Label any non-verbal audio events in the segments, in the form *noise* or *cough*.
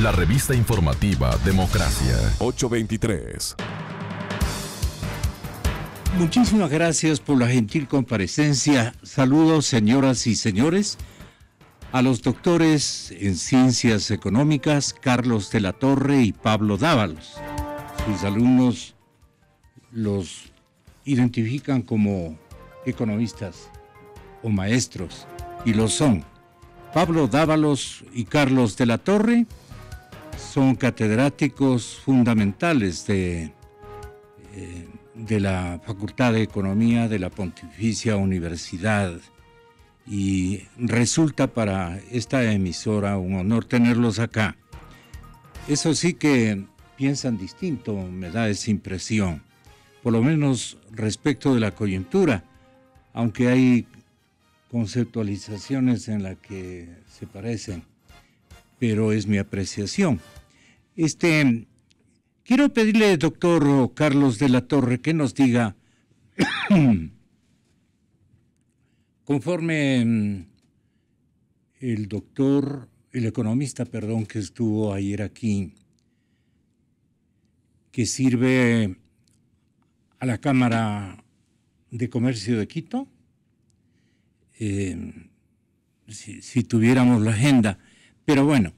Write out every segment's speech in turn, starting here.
la revista informativa Democracia 823. Muchísimas gracias por la gentil comparecencia. Saludos, señoras y señores, a los doctores en ciencias económicas Carlos de la Torre y Pablo Dávalos. Sus alumnos los identifican como economistas o maestros, y lo son. Pablo Dávalos y Carlos de la Torre son catedráticos fundamentales de, eh, de la Facultad de Economía de la Pontificia Universidad y resulta para esta emisora un honor tenerlos acá. Eso sí que piensan distinto, me da esa impresión, por lo menos respecto de la coyuntura, aunque hay conceptualizaciones en las que se parecen, pero es mi apreciación. Este, quiero pedirle, al doctor Carlos de la Torre, que nos diga, *clears throat* conforme mm, el doctor, el economista, perdón, que estuvo ayer aquí, que sirve a la Cámara de Comercio de Quito, eh, si, si tuviéramos la agenda. Pero bueno,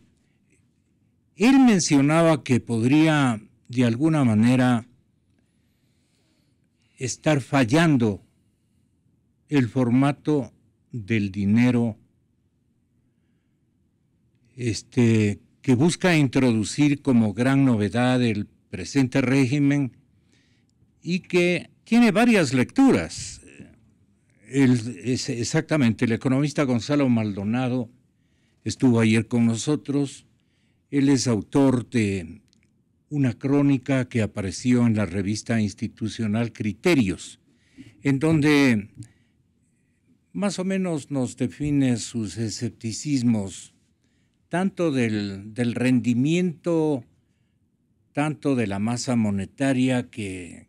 él mencionaba que podría de alguna manera estar fallando el formato del dinero este, que busca introducir como gran novedad el presente régimen y que tiene varias lecturas es exactamente, el economista Gonzalo Maldonado estuvo ayer con nosotros. Él es autor de una crónica que apareció en la revista institucional Criterios, en donde más o menos nos define sus escepticismos, tanto del, rendimiento, tanto de la masa monetaria que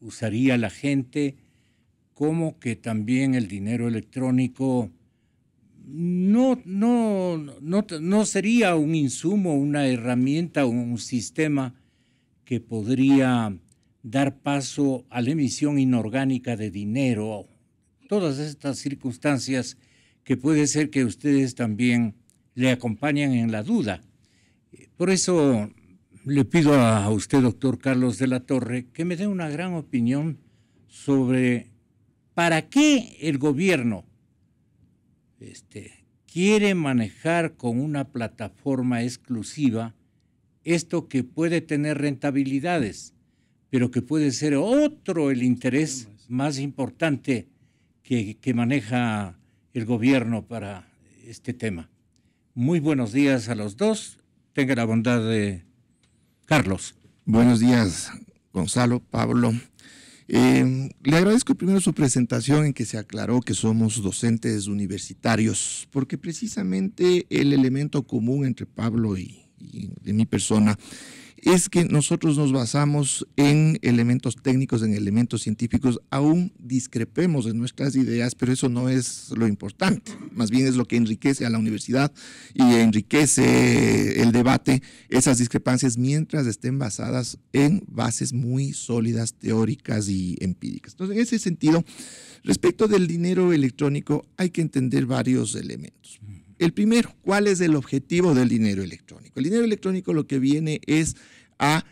usaría la gente, como que también el dinero electrónico no, no, no, sería un insumo, una herramienta, un sistema que podría dar paso a la emisión inorgánica de dinero. Todas estas circunstancias que puede ser que ustedes también le acompañen en la duda. Por eso le pido a usted, doctor Carlos de la Torre, que me dé una gran opinión sobre ¿Para qué el gobierno este, quiere manejar con una plataforma exclusiva esto que puede tener rentabilidades, pero que puede ser otro el interés más importante que maneja el gobierno para este tema? Muy buenos días a los dos. Tenga la bondad de Carlos. Buenos días, Gonzalo, Pablo. Eh, le agradezco primero su presentación en que se aclaró que somos docentes universitarios, porque precisamente el elemento común entre Pablo y, de mi persona es que nosotros nos basamos en elementos técnicos, en elementos científicos, aún discrepemos en nuestras ideas, pero eso no es lo importante, más bien es lo que enriquece a la universidad y enriquece el debate, esas discrepancias, mientras estén basadas en bases muy sólidas, teóricas y empíricas. Entonces, en ese sentido, respecto del dinero electrónico, hay que entender varios elementos. El primero, ¿cuál es el objetivo del dinero electrónico? El dinero electrónico lo que viene es a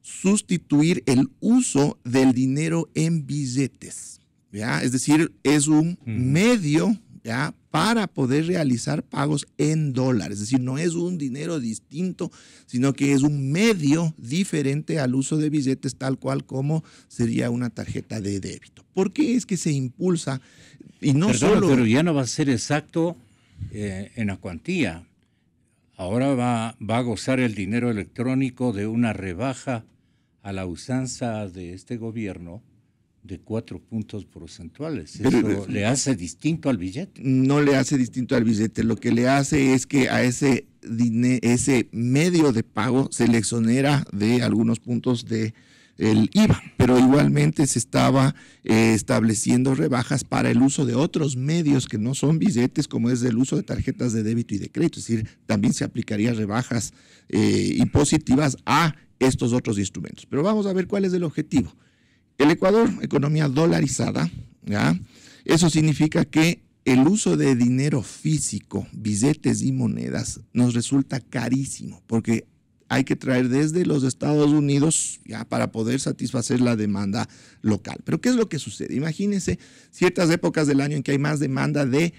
sustituir el uso del dinero en billetes. ¿ya? Es decir, es un medio para poder realizar pagos en dólares. Es decir, no es un dinero distinto, sino que es un medio diferente al uso de billetes tal cual como sería una tarjeta de débito. ¿Por qué es que se impulsa y no Perdón, solo... Pero ya no va a ser exacto eh, en la cuantía. Ahora va, va a gozar el dinero electrónico de una rebaja a la usanza de este gobierno de cuatro puntos porcentuales. ¿Eso eh, le hace distinto al billete? No le hace distinto al billete. Lo que le hace es que a ese, ese medio de pago se le exonera de algunos puntos de el IVA, pero igualmente se estaba eh, estableciendo rebajas para el uso de otros medios que no son billetes, como es el uso de tarjetas de débito y de crédito, es decir, también se aplicaría rebajas eh, impositivas a estos otros instrumentos. Pero vamos a ver cuál es el objetivo. El Ecuador, economía dolarizada, eso significa que el uso de dinero físico, billetes y monedas, nos resulta carísimo, porque hay que traer desde los Estados Unidos ya para poder satisfacer la demanda local. Pero ¿qué es lo que sucede? Imagínense ciertas épocas del año en que hay más demanda de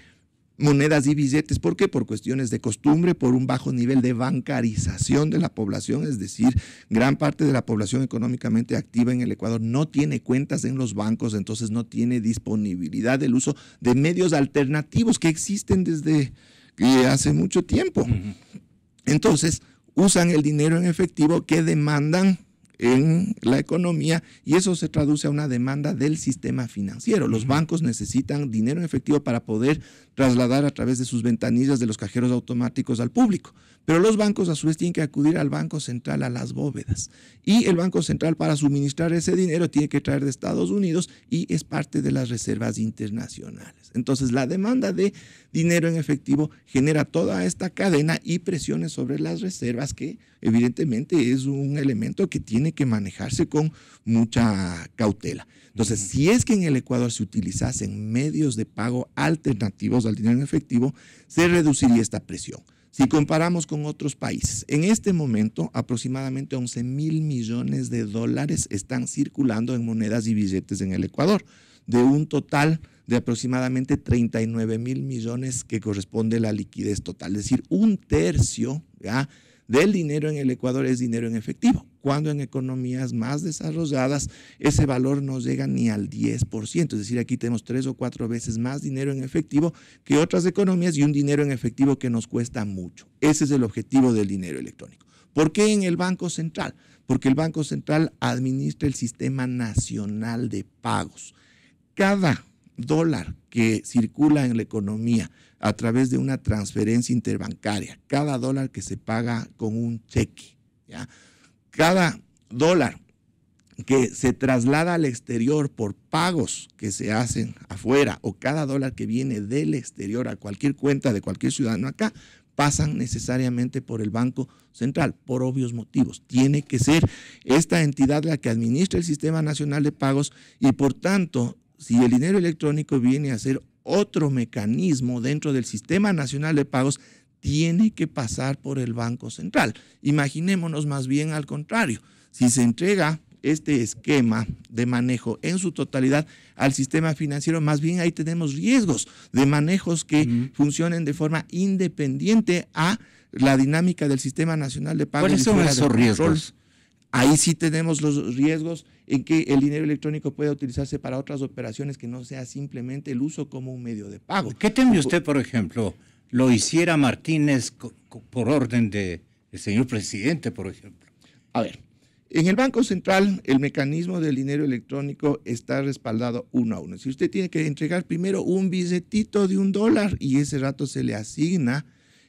monedas y billetes. ¿Por qué? Por cuestiones de costumbre, por un bajo nivel de bancarización de la población, es decir, gran parte de la población económicamente activa en el Ecuador no tiene cuentas en los bancos, entonces no tiene disponibilidad del uso de medios alternativos que existen desde eh, hace mucho tiempo. Entonces, usan el dinero en efectivo que demandan en la economía y eso se traduce a una demanda del sistema financiero. Los bancos necesitan dinero en efectivo para poder trasladar a través de sus ventanillas de los cajeros automáticos al público. Pero los bancos a su vez tienen que acudir al Banco Central a las bóvedas. Y el Banco Central para suministrar ese dinero tiene que traer de Estados Unidos y es parte de las reservas internacionales. Entonces la demanda de dinero en efectivo genera toda esta cadena y presiones sobre las reservas que evidentemente es un elemento que tiene que manejarse con mucha cautela. Entonces, si es que en el Ecuador se utilizasen medios de pago alternativos al dinero en efectivo, se reduciría esta presión. Si comparamos con otros países, en este momento aproximadamente 11 mil millones de dólares están circulando en monedas y billetes en el Ecuador, de un total de aproximadamente 39 mil millones que corresponde a la liquidez total. Es decir, un tercio del dinero en el Ecuador es dinero en efectivo cuando en economías más desarrolladas ese valor no llega ni al 10%. Es decir, aquí tenemos tres o cuatro veces más dinero en efectivo que otras economías y un dinero en efectivo que nos cuesta mucho. Ese es el objetivo del dinero electrónico. ¿Por qué en el Banco Central? Porque el Banco Central administra el sistema nacional de pagos. Cada dólar que circula en la economía a través de una transferencia interbancaria, cada dólar que se paga con un cheque, ¿ya? Cada dólar que se traslada al exterior por pagos que se hacen afuera o cada dólar que viene del exterior a cualquier cuenta de cualquier ciudadano acá, pasan necesariamente por el Banco Central, por obvios motivos. Tiene que ser esta entidad la que administra el Sistema Nacional de Pagos y por tanto, si el dinero electrónico viene a ser otro mecanismo dentro del Sistema Nacional de Pagos, tiene que pasar por el Banco Central. Imaginémonos más bien al contrario, si se entrega este esquema de manejo en su totalidad al sistema financiero, más bien ahí tenemos riesgos de manejos que funcionen de forma independiente a la dinámica del sistema nacional de pagos. ¿Cuáles son esos riesgos? Ahí sí tenemos los riesgos en que el dinero electrónico pueda utilizarse para otras operaciones que no sea simplemente el uso como un medio de pago. ¿Qué teme usted, por ejemplo, lo hiciera Martínez por orden del señor presidente, por ejemplo? A ver, en el Banco Central el mecanismo del dinero electrónico está respaldado uno a uno. Si usted tiene que entregar primero un billetito de un dólar y ese rato se le asigna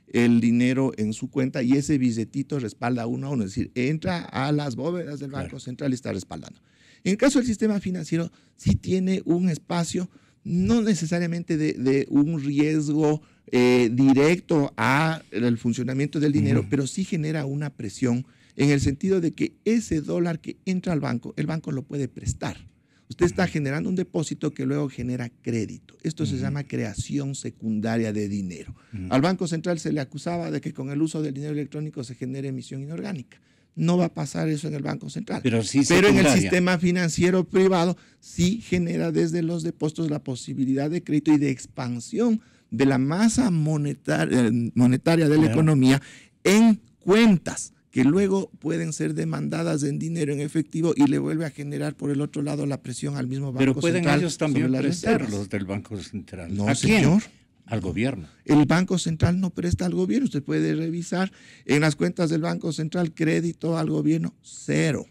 el dinero en su cuenta y ese billetito respalda uno a uno, es decir, entra a las bóvedas del Banco Central y está respaldando. En caso del sistema financiero, sí tiene un espacio, no necesariamente de un riesgo eh, directo al funcionamiento del dinero, pero sí genera una presión en el sentido de que ese dólar que entra al banco, el banco lo puede prestar. Usted está generando un depósito que luego genera crédito. Esto se llama creación secundaria de dinero. Al Banco Central se le acusaba de que con el uso del dinero electrónico se genera emisión inorgánica. No va a pasar eso en el Banco Central. Pero, sí Pero en el sistema financiero privado sí genera desde los depósitos la posibilidad de crédito y de expansión de la masa monetaria, eh, monetaria de la economía en cuentas que luego pueden ser demandadas en dinero en efectivo y le vuelve a generar por el otro lado la presión al mismo Banco Central. Pero pueden ellos también prestarlos del Banco Central. No, señor. Al gobierno. El Banco Central no presta al gobierno. Usted puede revisar en las cuentas del Banco Central crédito al gobierno cero.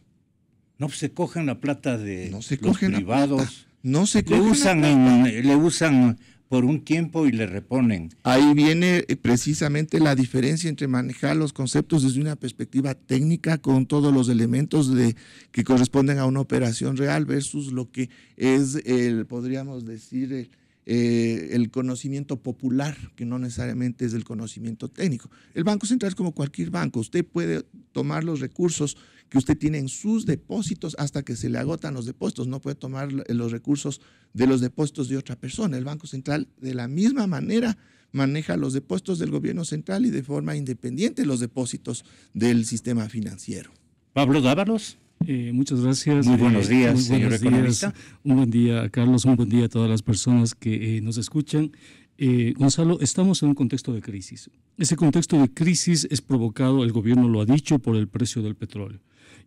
No pues, se cogen la plata de no se privados. No se cogen usan, la plata. le usan por un tiempo y le reponen. Ahí viene eh, precisamente la diferencia entre manejar los conceptos desde una perspectiva técnica con todos los elementos de, que corresponden a una operación real versus lo que es, el, podríamos decir, el, eh, el conocimiento popular, que no necesariamente es el conocimiento técnico. El Banco Central es como cualquier banco, usted puede tomar los recursos que usted tiene en sus depósitos hasta que se le agotan los depósitos. No puede tomar los recursos de los depósitos de otra persona. El Banco Central de la misma manera maneja los depósitos del gobierno central y de forma independiente los depósitos del sistema financiero. Pablo Dávalos. Eh, muchas gracias. Muy buenos eh, días, señor Un buen día, Carlos. Un buen día a todas las personas que eh, nos escuchan. Gonzalo, estamos en un contexto de crisis. Ese contexto de crisis es provocado, el gobierno lo ha dicho, por el precio del petróleo.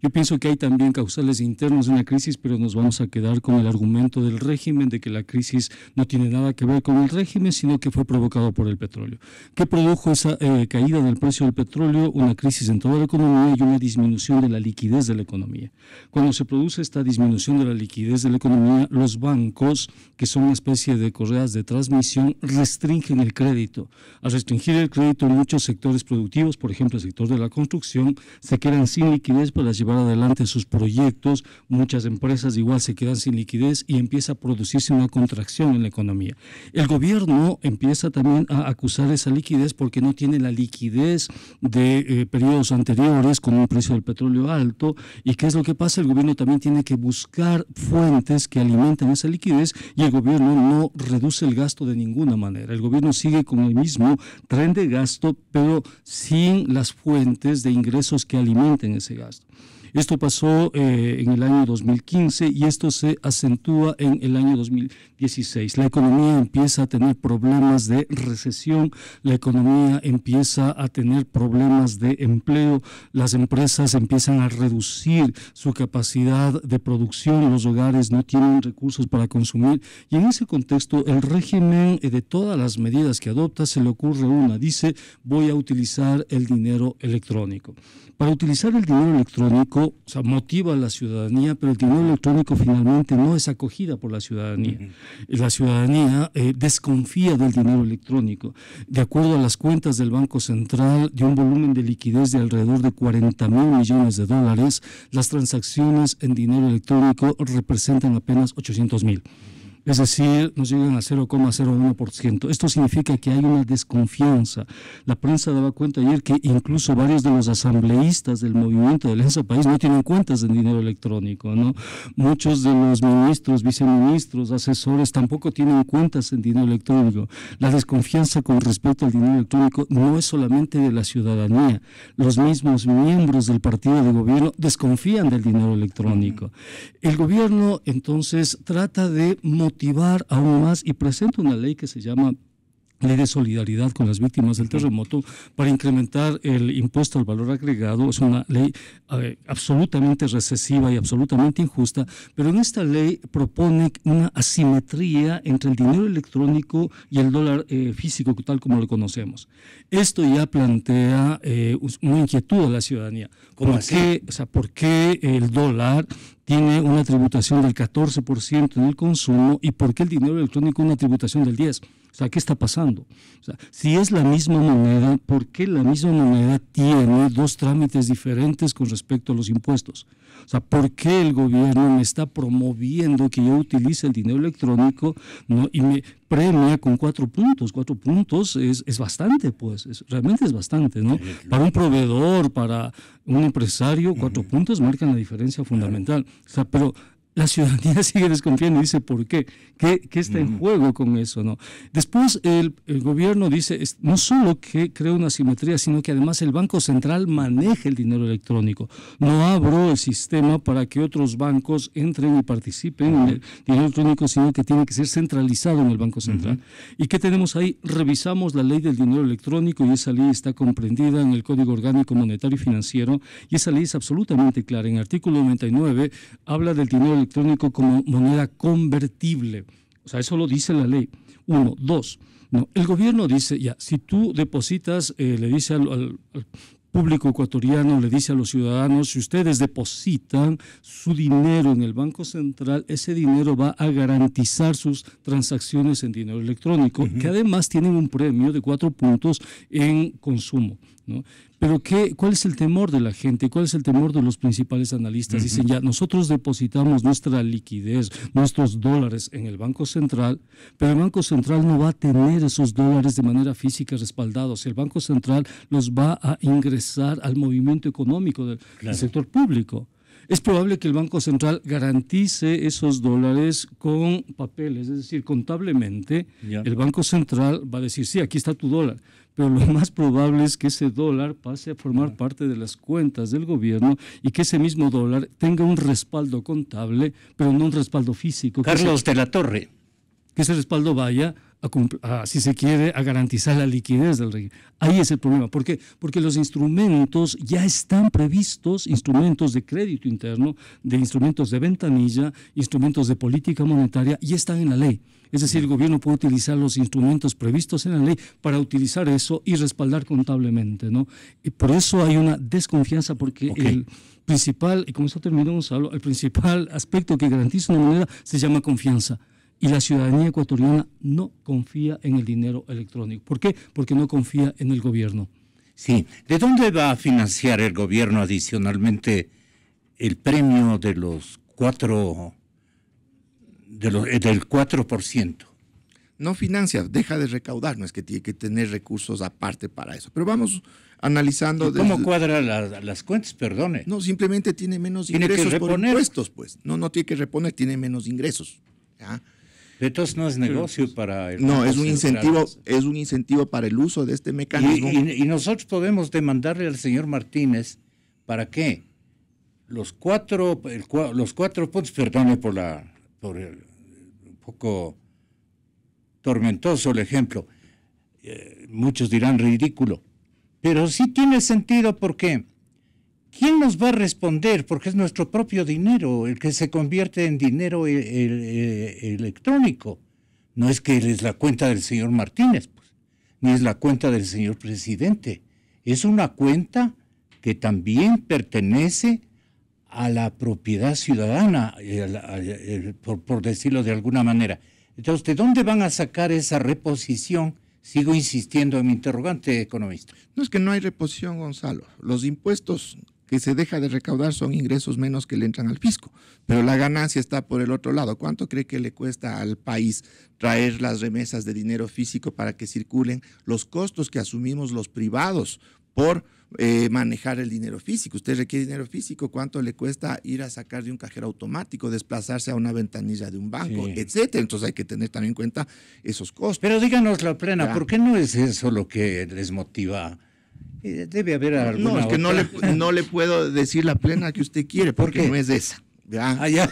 Yo pienso que hay también causales internos de una crisis, pero nos vamos a quedar con el argumento del régimen de que la crisis no tiene nada que ver con el régimen, sino que fue provocado por el petróleo. ¿Qué produjo esa eh, caída del precio del petróleo? Una crisis en toda la economía y una disminución de la liquidez de la economía. Cuando se produce esta disminución de la liquidez de la economía, los bancos, que son una especie de correas de transmisión, restringen el crédito. Al restringir el crédito, muchos sectores productivos, por ejemplo el sector de la construcción, se quedan sin liquidez para llevar adelante sus proyectos, muchas empresas igual se quedan sin liquidez y empieza a producirse una contracción en la economía. El gobierno empieza también a acusar esa liquidez porque no tiene la liquidez de eh, periodos anteriores con un precio del petróleo alto y qué es lo que pasa, el gobierno también tiene que buscar fuentes que alimenten esa liquidez y el gobierno no reduce el gasto de ninguna manera. El gobierno sigue con el mismo tren de gasto, pero sin las fuentes de ingresos que alimenten ese gasto. Esto pasó eh, en el año 2015 y esto se acentúa en el año 2016. La economía empieza a tener problemas de recesión, la economía empieza a tener problemas de empleo, las empresas empiezan a reducir su capacidad de producción, los hogares no tienen recursos para consumir y en ese contexto el régimen eh, de todas las medidas que adopta se le ocurre una, dice voy a utilizar el dinero electrónico. Para utilizar el dinero electrónico, motiva a la ciudadanía, pero el dinero electrónico finalmente no es acogida por la ciudadanía. La ciudadanía eh, desconfía del dinero electrónico. De acuerdo a las cuentas del Banco Central, de un volumen de liquidez de alrededor de 40 mil millones de dólares, las transacciones en dinero electrónico representan apenas 800 mil es decir, nos llegan a 0,01%. Esto significa que hay una desconfianza. La prensa daba cuenta ayer que incluso varios de los asambleístas del movimiento de Alianza País no tienen cuentas en dinero electrónico, ¿no? Muchos de los ministros, viceministros, asesores tampoco tienen cuentas en dinero electrónico. La desconfianza con respecto al dinero electrónico no es solamente de la ciudadanía. Los mismos miembros del partido de gobierno desconfían del dinero electrónico. El gobierno entonces trata de motivar aún más y presenta una ley que se llama ley de solidaridad con las víctimas del terremoto para incrementar el impuesto al valor agregado. Es una ley eh, absolutamente recesiva y absolutamente injusta, pero en esta ley propone una asimetría entre el dinero electrónico y el dólar eh, físico, tal como lo conocemos. Esto ya plantea eh, una inquietud a la ciudadanía. ¿Por qué el dólar tiene una tributación del 14% en el consumo y por qué el dinero electrónico una tributación del 10%? O sea, ¿qué está pasando? O sea, si es la misma moneda, ¿por qué la misma moneda tiene dos trámites diferentes con respecto a los impuestos? O sea, ¿por qué el gobierno me está promoviendo que yo utilice el dinero electrónico ¿no? y me premia con cuatro puntos? Cuatro puntos es, es bastante, pues, realmente es bastante, ¿no? Para un proveedor, para un empresario, cuatro puntos marcan la diferencia fundamental. O sea, pero la ciudadanía *laughs* sigue desconfiando y dice, ¿por qué? ¿Qué, está en juego con eso? No? Después el, gobierno dice, no solo que crea una simetría, sino que además el Banco Central maneja el dinero electrónico. No abro el sistema para que otros bancos entren y participen en el dinero electrónico, sino que tiene que ser centralizado en el Banco Central. ¿Y qué tenemos ahí? Revisamos la ley del dinero electrónico y esa ley está comprendida en el Código Orgánico Monetario y Financiero y esa ley es absolutamente clara. En el artículo 99 habla del dinero electrónico como moneda convertible. O sea, eso lo dice la ley. Uno, dos. No, el gobierno dice, ya, si tú depositas, eh, le dice al, público ecuatoriano le dice a los ciudadanos, si ustedes depositan su dinero en el Banco Central, ese dinero va a garantizar sus transacciones en dinero electrónico, que además tienen un premio de cuatro puntos en consumo. Pero qué, ¿cuál es el temor de la gente? ¿Cuál es el temor de los principales analistas? Dicen ya, nosotros depositamos nuestra liquidez, nuestros dólares en el Banco Central, pero el Banco Central no va a tener esos dólares de manera física respaldados. El Banco Central los va a ingresar al movimiento económico del, sector público. Es probable que el Banco Central garantice esos dólares con papeles, es decir, contablemente, el Banco Central va a decir, sí, aquí está tu dólar, pero lo más probable es que ese dólar pase a formar parte de las cuentas del gobierno y que ese mismo dólar tenga un respaldo contable, pero no un respaldo físico. Carlos de la Torre. Que ese respaldo vaya si se quiere, a garantizar la liquidez del régimen. Ahí es el problema. ¿Por qué? Porque los instrumentos ya están previstos, instrumentos de crédito interno, de instrumentos de ventanilla, instrumentos de política monetaria, y están en la ley. Es decir, el gobierno puede utilizar los instrumentos previstos en la ley para utilizar eso y respaldar contablemente. ¿no? Y por eso hay una desconfianza, porque el principal, y con eso terminamos, el principal aspecto que garantiza una moneda se llama confianza y la ciudadanía ecuatoriana no confía en el dinero electrónico. ¿Por qué? Porque no confía en el gobierno. Sí, ¿de dónde va a financiar el gobierno adicionalmente el premio de los cuatro, eh, del 4%? No financia, deja de recaudar, no es que tiene que tener recursos aparte para eso. Pero vamos analizando. ¿Cómo desde... cuadra las cuentas? Perdone. No, simplemente tiene menos ingresos por impuestos, pues. No, no tiene que reponer, tiene menos ingresos. ¿ya? Entonces no es mm. negocio para el No, es un incentivo, es un incentivo para el uso de este mecanismo. Y, nosotros podemos demandarle al señor Martínez para que los cuatro, los puntos, perdone por la el, un poco tormentoso el ejemplo, eh, muchos dirán ridículo, pero sí tiene sentido porque ¿quién nos va a responder? Porque es nuestro propio dinero el que se convierte en dinero eh, eh, electrónico. No es que es la cuenta del señor Martínez, pues, ni es la cuenta del señor presidente. Es una cuenta que también pertenece a la propiedad ciudadana, eh, por, por decirlo de alguna manera. Entonces, ¿de dónde van a sacar esa reposición? Sigo insistiendo en mi interrogante, economista. No es que no hay reposición, Gonzalo. Los impuestos que se deja de recaudar son ingresos menos que le entran al fisco, pero la ganancia está por el otro lado. ¿Cuánto cree que le cuesta al país traer las remesas de dinero físico para que circulen los costos que asumimos los privados por eh, manejar el dinero físico. Usted requiere dinero físico, cuánto le cuesta ir a sacar de un cajero automático, desplazarse a una ventanilla de un banco, etcétera. Entonces hay que tener también en cuenta esos costos. Pero díganos la ¿por qué no es eso lo que les motiva? Debe haber alguna. No, es que no le, puedo decir la plena que usted quiere, porque no es esa. ah, ya.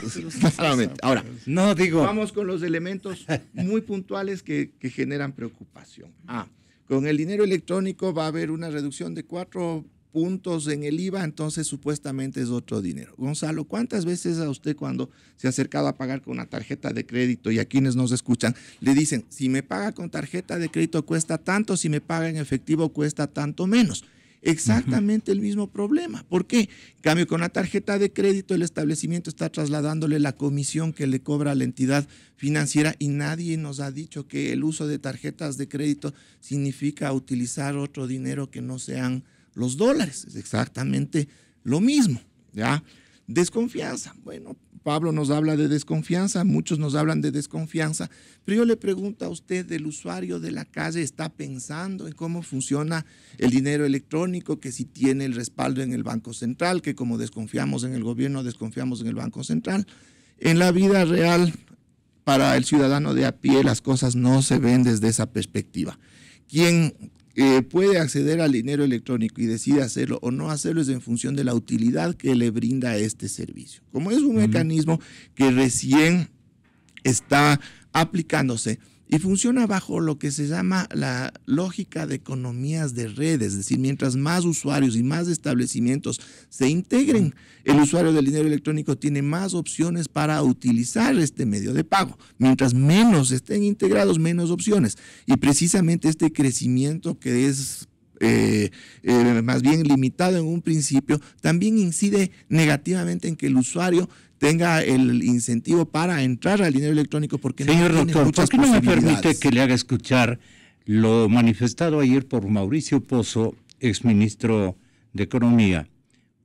*laughs* Ahora, no digo. Vamos con los elementos muy puntuales que, generan preocupación. Ah, con el dinero electrónico va a haber una reducción de cuatro puntos en el IVA, entonces supuestamente es otro dinero. Gonzalo, ¿cuántas veces a usted cuando se ha acercado a pagar con una tarjeta de crédito y a quienes nos escuchan, le dicen, si me paga con tarjeta de crédito cuesta tanto, si me paga en efectivo cuesta tanto menos? Exactamente el mismo problema. ¿Por qué? En cambio, con la tarjeta de crédito el establecimiento está trasladándole la comisión que le cobra a la entidad financiera y nadie nos ha dicho que el uso de tarjetas de crédito significa utilizar otro dinero que no sean los dólares. Es exactamente lo mismo, ¿ya? Desconfianza. Bueno, Pablo nos habla de desconfianza, muchos nos hablan de desconfianza, pero yo le pregunto a usted, ¿el usuario de la calle está pensando en cómo funciona el dinero electrónico, que si tiene el respaldo en el Banco Central, que como desconfiamos en el gobierno, desconfiamos en el Banco Central? En la vida real, para el ciudadano de a pie, las cosas no se ven desde esa perspectiva. ¿Quién…? Eh, puede acceder al dinero electrónico y decide hacerlo o no hacerlo es en función de la utilidad que le brinda este servicio. Como es un mecanismo que recién está aplicándose, y funciona bajo lo que se llama la lógica de economías de redes, es decir, mientras más usuarios y más establecimientos se integren, el usuario del dinero electrónico tiene más opciones para utilizar este medio de pago. Mientras menos estén integrados, menos opciones. Y precisamente este crecimiento que es eh, eh, más bien limitado en un principio, también incide negativamente en que el usuario tenga el incentivo para entrar al dinero electrónico porque Señor doctor, ¿por qué no me permite que le haga escuchar lo manifestado ayer por Mauricio Pozo, exministro de Economía,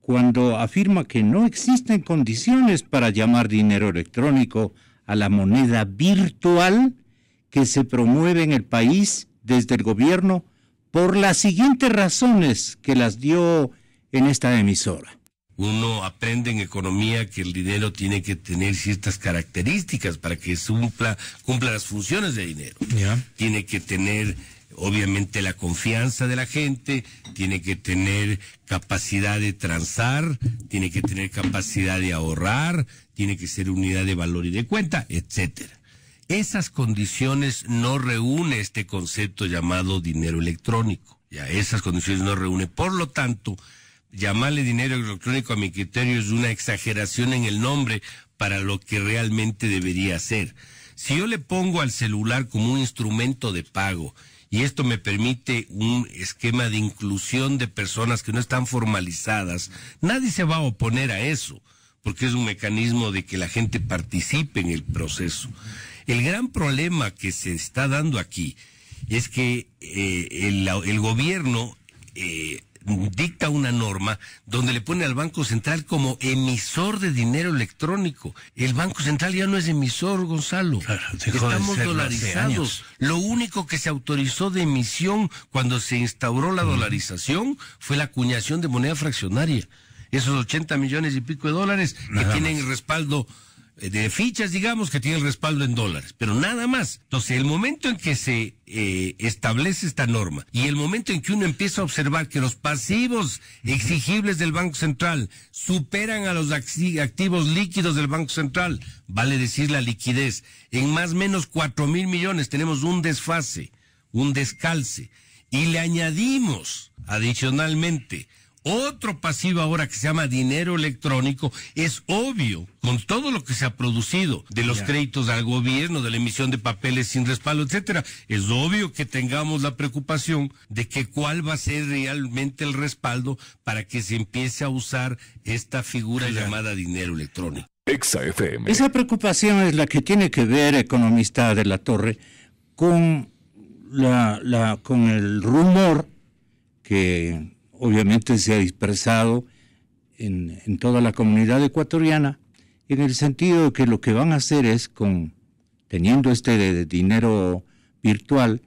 cuando afirma que no existen condiciones para llamar dinero electrónico a la moneda virtual que se promueve en el país desde el gobierno por las siguientes razones que las dio en esta emisora uno aprende en economía que el dinero tiene que tener ciertas características para que cumpla, las funciones de dinero. Tiene que tener, obviamente, la confianza de la gente, tiene que tener capacidad de transar, tiene que tener capacidad de ahorrar, tiene que ser unidad de valor y de cuenta, etc. Esas condiciones no reúne este concepto llamado dinero electrónico. Ya, esas condiciones no reúne. Por lo tanto, llamarle dinero electrónico a mi criterio es una exageración en el nombre para lo que realmente debería ser. Si yo le pongo al celular como un instrumento de pago, y esto me permite un esquema de inclusión de personas que no están formalizadas, nadie se va a oponer a eso, porque es un mecanismo de que la gente participe en el proceso. El gran problema que se está dando aquí es que eh, el, gobierno eh, dicta una norma donde le pone al Banco Central como emisor de dinero electrónico. El Banco Central ya no es emisor, Gonzalo. Estamos dolarizados. Lo único que se autorizó de emisión cuando se instauró la dolarización fue la acuñación de moneda fraccionaria. Esos 80 millones y pico de dólares que tienen respaldo eh, de fichas, digamos, que tiene el respaldo en dólares, pero nada más. Entonces, el momento en que se eh, establece esta norma y el momento en que uno empieza a observar que los pasivos exigibles del Banco Central superan a los activos líquidos del Banco Central, vale decir la liquidez, en más o menos cuatro mil millones tenemos un desfase, un descalce, y le añadimos adicionalmente otro pasivo ahora que se llama dinero electrónico es obvio, con todo lo que se ha producido de los créditos al gobierno, de la emisión de papeles sin respaldo, etcétera, es obvio que tengamos la preocupación de que cuál va a ser realmente el respaldo para que se empiece a usar esta figura llamada dinero electrónico. Esa preocupación es la que tiene que ver, economista de la Torre, con la, la con el rumor que obviamente se ha dispersado en, toda la comunidad ecuatoriana, en el sentido de que lo que van a hacer es, con, teniendo este de, dinero virtual,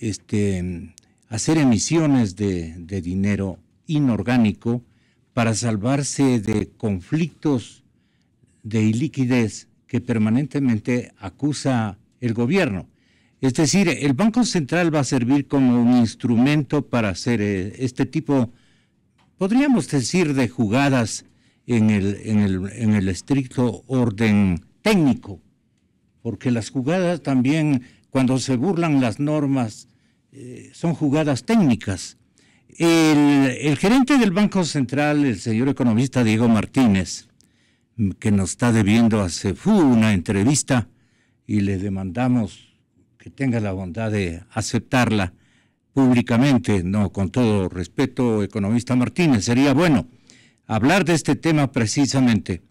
este, hacer emisiones de, de, dinero inorgánico para salvarse de conflictos de iliquidez que permanentemente acusa el gobierno. Es decir, el Banco Central va a servir como un instrumento para hacer eh, este tipo, podríamos decir, de jugadas en el, estricto orden técnico, porque las jugadas también, cuando se burlan las normas, eh, son jugadas técnicas. El, gerente del Banco Central, el señor economista Diego Martínez, que nos está debiendo hace fue una entrevista y le demandamos que tenga la bondad de aceptarla públicamente, no con todo respeto, economista Martínez, sería bueno hablar de este tema precisamente.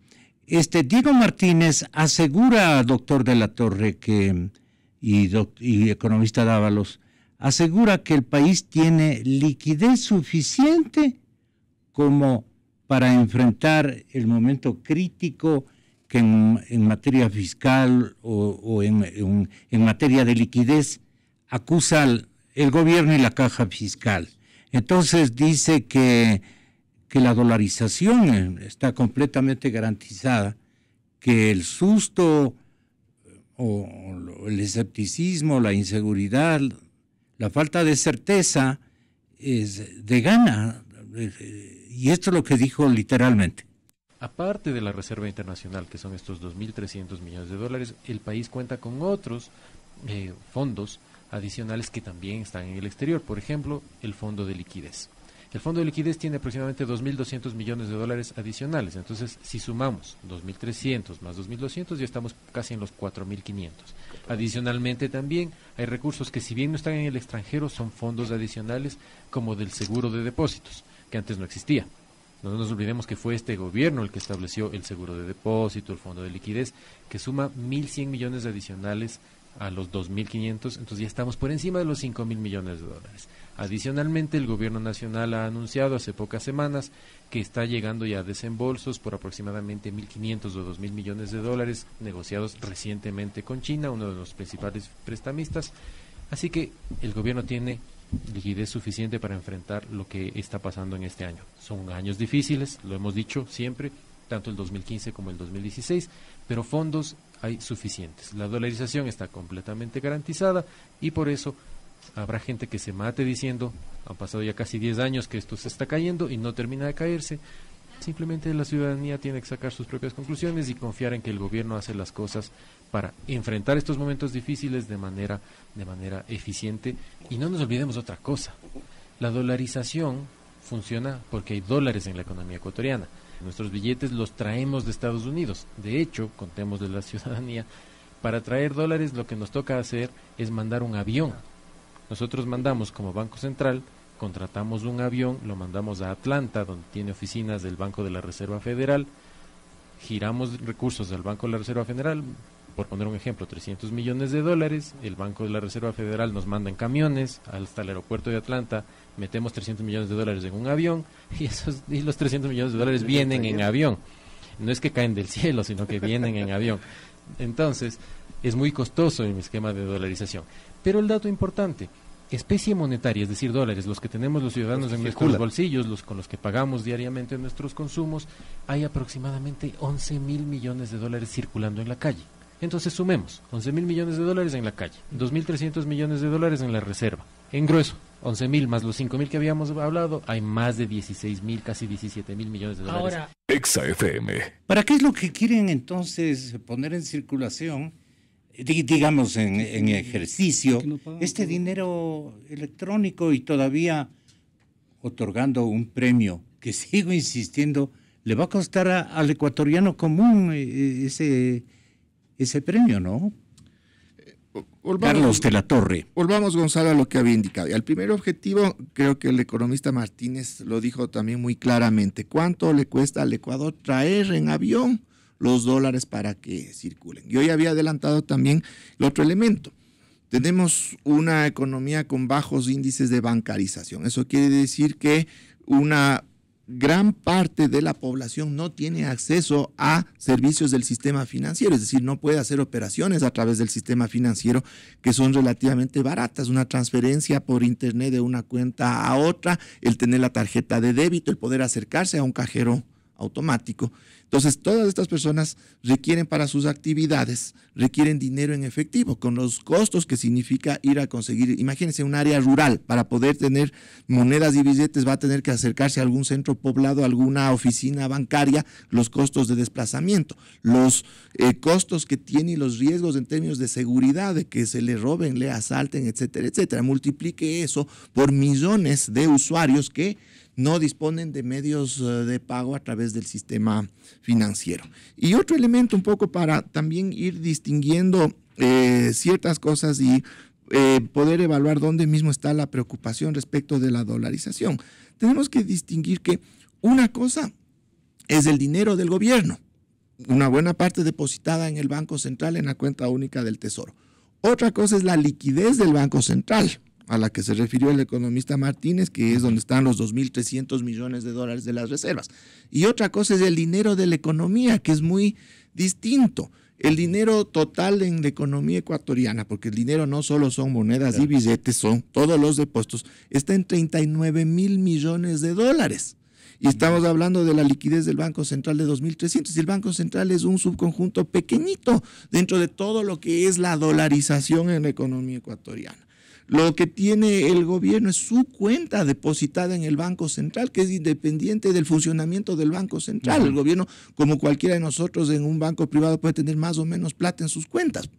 Este Diego Martínez asegura, doctor de la Torre que, y, y economista Dávalos, asegura que el país tiene liquidez suficiente como para enfrentar el momento crítico que en, materia fiscal o, en, materia de liquidez acusa el gobierno y la caja fiscal. Entonces dice que, que la dolarización eh, está completamente garantizada, que el susto eh, o el escepticismo, la inseguridad, la falta de certeza es de gana. Eh, y esto es lo que dijo literalmente. Aparte de la Reserva Internacional, que son estos 2.300 millones de dólares, el país cuenta con otros eh, fondos adicionales que también están en el exterior. Por ejemplo, el Fondo de Liquidez. El Fondo de Liquidez tiene aproximadamente 2.200 millones de dólares adicionales. Entonces, si sumamos 2.300 más 2.200, ya estamos casi en los 4.500. Adicionalmente, también hay recursos que, si bien no están en el extranjero, son fondos adicionales como del seguro de depósitos, que antes no existía. No nos olvidemos que fue este gobierno el que estableció el seguro de depósito, el fondo de liquidez, que suma 1.100 millones adicionales a los 2.500, entonces ya estamos por encima de los 5.000 millones de dólares. Adicionalmente, el Gobierno Nacional ha anunciado hace pocas semanas que está llegando ya a desembolsos por aproximadamente 1.500 o 2.000 millones de dólares negociados recientemente con China, uno de los principales prestamistas. Así que el Gobierno tiene liquidez suficiente para enfrentar lo que está pasando en este año. Son años difíciles, lo hemos dicho siempre, tanto el 2015 como el 2016, pero fondos hay suficientes. La dolarización está completamente garantizada y por eso habrá gente que se mate diciendo, han pasado ya casi 10 años que esto se está cayendo y no termina de caerse, Simplemente la ciudadanía tiene que sacar sus propias conclusiones y confiar en que el gobierno hace las cosas para enfrentar estos momentos difíciles de manera, de manera eficiente. Y no nos olvidemos otra cosa. La dolarización funciona porque hay dólares en la economía ecuatoriana. Nuestros billetes los traemos de Estados Unidos. De hecho, contemos de la *laughs* ciudadanía, para traer dólares lo que nos toca hacer es mandar un avión. Nosotros mandamos como Banco Central contratamos un avión, lo mandamos a Atlanta, donde tiene oficinas del Banco de la Reserva Federal, giramos recursos del Banco de la Reserva Federal, por poner un ejemplo, 300 millones de dólares, el Banco de la Reserva Federal nos manda en camiones hasta el aeropuerto de Atlanta, metemos 300 millones de dólares en un avión *laughs* y, esos, y los 300 millones de dólares vienen en avión. No es que caen del cielo, sino que vienen en avión. Entonces, es muy costoso el esquema de dolarización. Pero el dato importante, especie monetaria, es decir, dólares, los que tenemos los ciudadanos en nuestros bolsillos, los con los que pagamos diariamente nuestros consumos, hay aproximadamente 11 mil millones de dólares circulando en la calle. Entonces sumemos 11 mil millones de dólares en la calle, 2.300 millones de dólares en la reserva. En grueso, 11 mil más los 5 mil que habíamos hablado, hay más de 16 mil, casi 17 mil millones de dólares. Ahora, Exa FM. ¿Para qué es lo que quieren entonces poner en circulación digamos, en, en ejercicio, este dinero electrónico y todavía otorgando un premio que *laughs* sigo insistiendo, le va a costar al ecuatoriano común eh, eh, ese, ese premio, ¿no? Eh, Carlos de la Torre. Volvamos, Gonzalo, a lo que había indicado. Y al primer objetivo, creo que el economista Martínez lo dijo también muy claramente. ¿Cuánto le cuesta al Ecuador traer en avión los dólares para que circulen. Yo ya había adelantado también el otro elemento. Tenemos una economía con bajos índices de bancarización. Eso quiere decir que una gran parte de la población no tiene acceso a servicios del sistema financiero, es decir, no puede hacer operaciones a través del sistema financiero que son relativamente baratas, una transferencia por internet de una cuenta a otra, el tener la tarjeta de débito, el poder acercarse a un cajero automático entonces, todas estas personas requieren para sus actividades, requieren dinero en efectivo, con los costos que significa ir a conseguir, imagínense un área rural, para poder tener monedas y billetes va a tener que acercarse a algún centro poblado, a alguna oficina bancaria, los costos de desplazamiento, los eh, costos que tiene y los riesgos en términos de seguridad, de que se le roben, le asalten, etcétera, etcétera. Multiplique eso por millones de usuarios que no disponen de medios eh, de pago a través del sistema financiero. Y otro elemento un poco para también ir distinguiendo eh, ciertas cosas y eh, poder evaluar dónde mismo está la preocupación respecto de la dolarización. Tenemos que distinguir que una cosa es el dinero del gobierno, una buena parte depositada en el Banco Central en la cuenta única del Tesoro. Otra cosa es la liquidez del Banco Central a la que se refirió el economista Martínez, que es donde están los 2.300 millones de dólares de las reservas. Y otra cosa es el dinero de la economía, que es muy distinto. El dinero total en la economía ecuatoriana, porque el dinero no solo son monedas y billetes, son todos los depósitos, está en 39 mil millones de dólares. Y estamos hablando de la liquidez del Banco Central de 2.300. Y el Banco Central es un subconjunto pequeñito dentro de todo lo que es la dolarización en la economía ecuatoriana. Lo que tiene el gobierno es su cuenta depositada en el Banco Central, que es independiente del funcionamiento del Banco Central. El gobierno, como cualquiera de nosotros en un banco privado, puede tener más o menos plata en sus cuentas.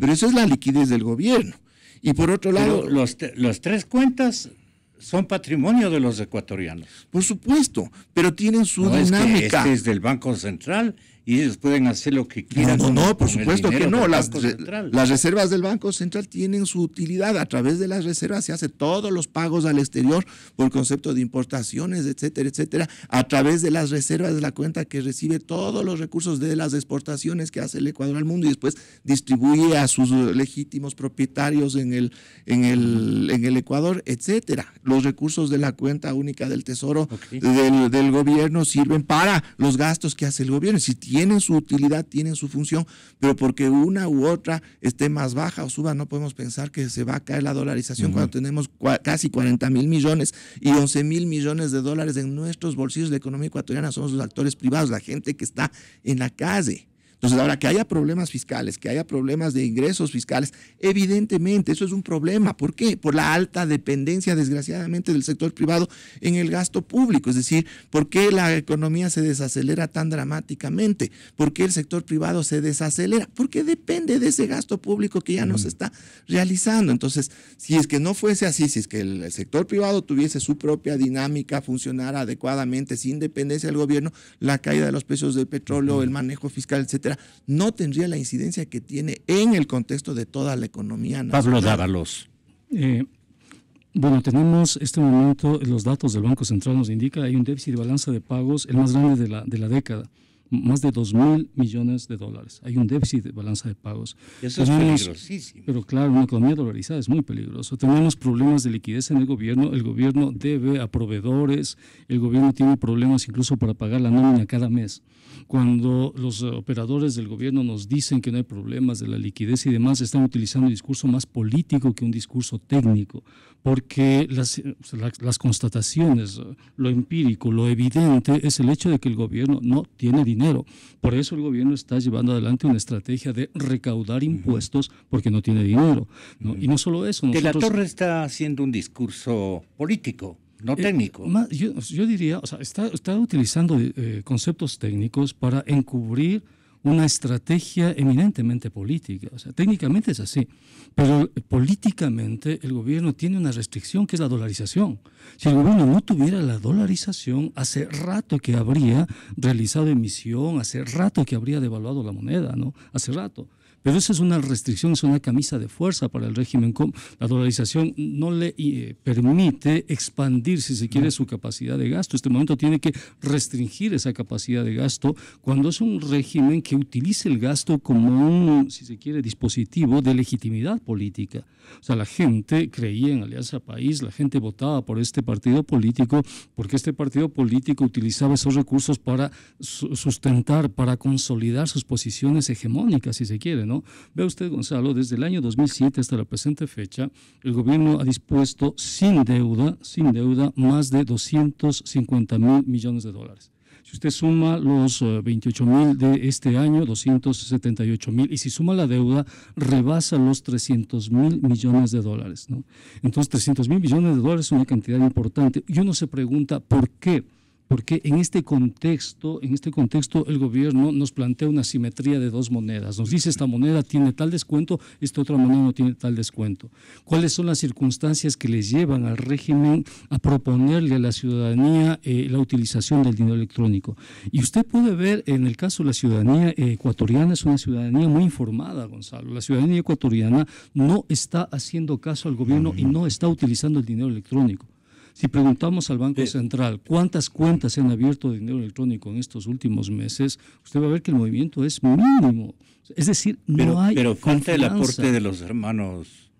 Pero eso es la liquidez del gobierno. Y por otro lado... Pero los, tres cuentas son patrimonio de los ecuatorianos. Por supuesto, pero tienen su dinámica. Este del Banco Central y ellos pueden hacer lo que quieran. No, no, por supuesto que no. Las, las, reservas del Banco Central tienen su utilidad. A través de las reservas se hace todos los pagos al exterior por concepto de importaciones, etcétera, etcétera. A través de las reservas de la cuenta que recibe todos los recursos de las exportaciones que hace el Ecuador al mundo y después distribuye a sus legítimos propietarios en el, en el, en el Ecuador, etcétera. Los recursos de la cuenta única del Tesoro del, del, gobierno sirven para los gastos que hace el gobierno. Si tienen su utilidad, tienen su función, pero porque una u otra esté más baja o suba, no podemos pensar que se va a caer la dolarización cuando tenemos casi 40 mil millones y 11 mil millones de dólares en nuestros bolsillos. de economía ecuatoriana somos los actores privados, la gente que está en la calle. Entonces, ahora que haya problemas fiscales, que haya problemas de ingresos fiscales, evidentemente eso es un problema. ¿Por qué? Por la alta dependencia, desgraciadamente, del sector privado en el gasto público. Es decir, ¿por qué la economía se desacelera tan dramáticamente? ¿Por qué el sector privado se desacelera? Porque depende de ese gasto público que ya no se está realizando. Entonces, si es que no fuese así, si es que el sector privado tuviese su propia dinámica, funcionara adecuadamente, sin dependencia del gobierno, la caída de los precios del petróleo, el manejo fiscal, etc no tendría la incidencia que tiene en el contexto de toda la economía nacional. Pablo Dávalos. Eh, bueno, tenemos este momento, los datos del Banco Central nos indican, hay un déficit de balanza de pagos el más grande de la década más de 2 mil millones de dólares. Hay un déficit de balanza de pagos. Eso es peligrosísimo. Pero claro, una economía dolarizada es muy peligroso. Tenemos problemas de liquidez en el gobierno. El gobierno debe a proveedores. El gobierno tiene problemas incluso para pagar la nómina cada mes. Cuando los operadores del gobierno nos dicen que no hay problemas de la liquidez y demás, están utilizando un discurso más político que un discurso técnico, porque las, las, las constataciones, lo empírico, lo evidente, es el hecho de que el gobierno no tiene dinero dinero. Por eso el gobierno está llevando adelante una estrategia de recaudar impuestos porque no tiene dinero. Y no solo eso. De la Torre está haciendo un discurso político. No eh, técnico. yo, diría, o sea, está, utilizando eh, conceptos técnicos para encubrir una estrategia eminentemente política. técnicamente es así, pero políticamente el gobierno tiene una restricción que es la dolarización. Si el gobierno no tuviera la dolarización, hace rato que habría realizado emisión, hace rato que habría devaluado la moneda, ¿no? Hace rato. Pero esa es una restricción, es una camisa de fuerza para el régimen. La dolarización no le eh, permite expandir, si se quiere, su capacidad de gasto. Este momento tiene que restringir esa capacidad de gasto cuando es un régimen que utiliza el gasto como un, si se quiere, dispositivo de legitimidad política. O sea, la gente creía en Alianza País, la gente votaba por este partido político porque este partido político utilizaba esos recursos para sustentar, para consolidar sus posiciones hegemónicas, si se quiere. Ve usted, Gonzalo, desde el año 2007 hasta la presente fecha, el gobierno ha dispuesto sin deuda, sin deuda, más de 250 mil millones de dólares. Si usted suma los 28 eh, mil de este año, 278 mil, y si suma la deuda, rebasa los 300 mil millones de dólares. Entonces, 300 mil millones de dólares es una cantidad importante. Y uno se pregunta, ¿por qué? porque en este contexto, en este contexto el gobierno nos plantea una simetría de dos monedas. Nos dice esta moneda tiene tal descuento, esta otra moneda no tiene tal descuento. ¿Cuáles son las circunstancias que le llevan al régimen a proponerle a la ciudadanía eh, la utilización del dinero electrónico? Y usted puede ver en el caso de la ciudadanía eh, ecuatoriana es una ciudadanía muy informada, Gonzalo. La ciudadanía ecuatoriana no está haciendo caso al gobierno y no está utilizando el dinero electrónico. Si preguntamos al Banco Central cuántas cuentas se han abierto de dinero electrónico en estos últimos meses, usted va a ver que el movimiento es mínimo. Es decir, no pero, hay. Pero cuenta el aporte de los hermanos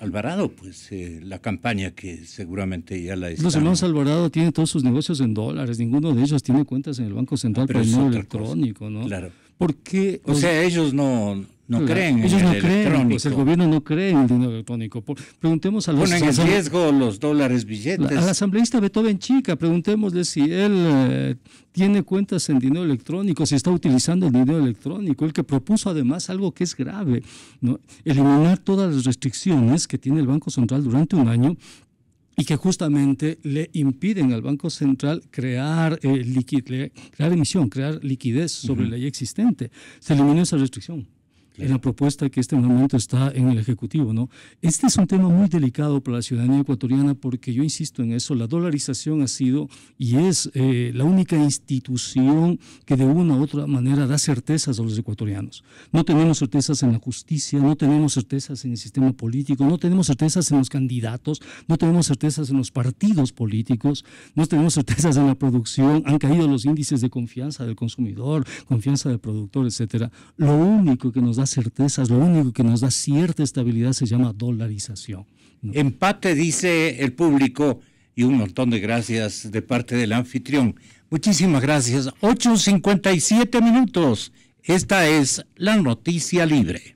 Alvarado, pues eh, la campaña que seguramente ya la están... Los hermanos Alvarado tienen todos sus negocios en dólares, ninguno de ellos tiene cuentas en el Banco Central de ah, dinero electrónico, ¿no? Claro. ¿Por qué? o sea, ellos no, no creen en el no electrónico. Pues, el gobierno no cree en el dinero electrónico. Preguntemos a Ponen riesgo los dólares billetes. Al asambleísta Beethoven Chica, preguntémosle si él eh, tiene cuentas en dinero electrónico, si está utilizando el dinero electrónico, el que propuso además algo que es grave, ¿no? eliminar todas las restricciones que tiene el Banco Central durante un año y que justamente le impiden al Banco Central crear, eh, crear emisión, crear liquidez sobre la ya existente. Se eliminó esa restricción la propuesta que este momento está en el Ejecutivo. ¿no? Este es un tema muy delicado para la ciudadanía ecuatoriana porque yo insisto en eso, la dolarización ha sido y es eh, la única institución que de una u otra manera da certezas a los ecuatorianos. No tenemos certezas en la justicia, no tenemos certezas en el sistema político, no tenemos certezas en los candidatos, no tenemos certezas en los partidos políticos, no tenemos certezas en la producción, han caído los índices de confianza del consumidor, confianza del productor, etcétera. Lo único que nos da certezas, lo único que nos da cierta estabilidad se llama dolarización. Empate, dice el público, y un montón de gracias de parte del anfitrión. Muchísimas gracias. 8.57 minutos. Esta es la noticia libre.